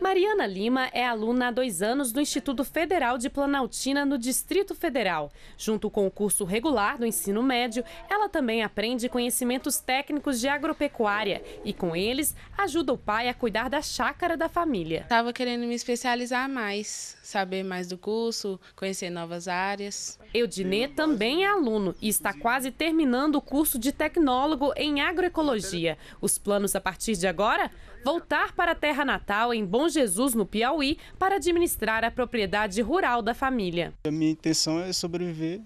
Mariana Lima é aluna há dois anos do Instituto Federal de Planaltina, no Distrito Federal. Junto com o curso regular do ensino médio, ela também aprende conhecimentos técnicos de agropecuária e, com eles, ajuda o pai a cuidar da chácara da família. Estava querendo me especializar mais, saber mais do curso, conhecer novas áreas. Eudinê também é aluno e está quase terminando o curso de tecnólogo em agroecologia. Os planos a partir de agora? Voltar para a terra natal, em Bom Jesus, no Piauí, para administrar a propriedade rural da família. A minha intenção é sobreviver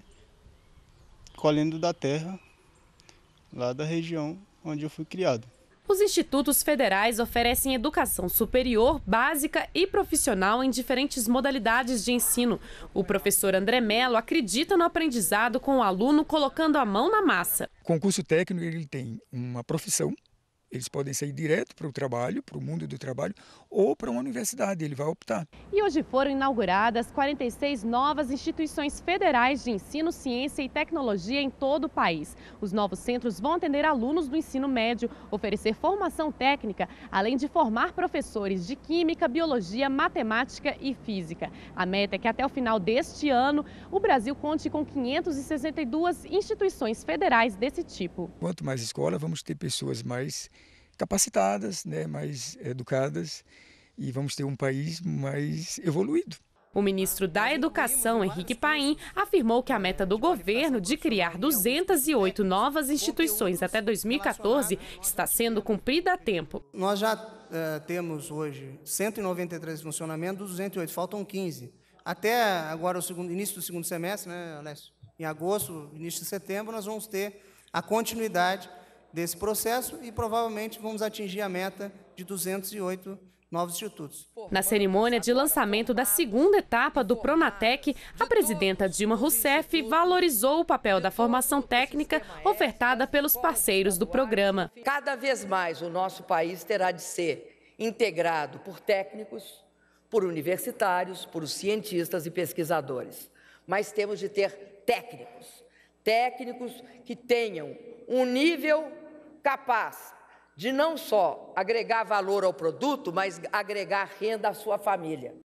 colhendo da terra, lá da região onde eu fui criado. Os institutos federais oferecem educação superior, básica e profissional em diferentes modalidades de ensino. O professor André Mello acredita no aprendizado com o aluno colocando a mão na massa. O concurso técnico ele tem uma profissão eles podem sair direto para o trabalho, para o mundo do trabalho, ou para uma universidade, ele vai optar. E hoje foram inauguradas 46 novas instituições federais de ensino, ciência e tecnologia em todo o país. Os novos centros vão atender alunos do ensino médio, oferecer formação técnica, além de formar professores de química, biologia, matemática e física. A meta é que até o final deste ano, o Brasil conte com 562 instituições federais desse tipo. Quanto mais escola, vamos ter pessoas mais capacitadas, né, mais educadas e vamos ter um país mais evoluído. O ministro da Educação, Henrique Paim, afirmou que a meta do governo de criar 208 novas instituições até 2014 está sendo cumprida a tempo. Nós já uh, temos hoje 193 funcionamentos, 208, faltam 15. Até agora, o segundo, início do segundo semestre, né, Alessio? Em agosto, início de setembro, nós vamos ter a continuidade desse processo e provavelmente vamos atingir a meta de 208 novos institutos. Na cerimônia de lançamento da segunda etapa do Pronatec, a presidenta Dilma Rousseff valorizou o papel da formação técnica ofertada é pelos parceiros do programa. Cada vez mais o nosso país terá de ser integrado por técnicos, por universitários, por cientistas e pesquisadores. Mas temos de ter técnicos, técnicos que tenham um nível capaz de não só agregar valor ao produto, mas agregar renda à sua família.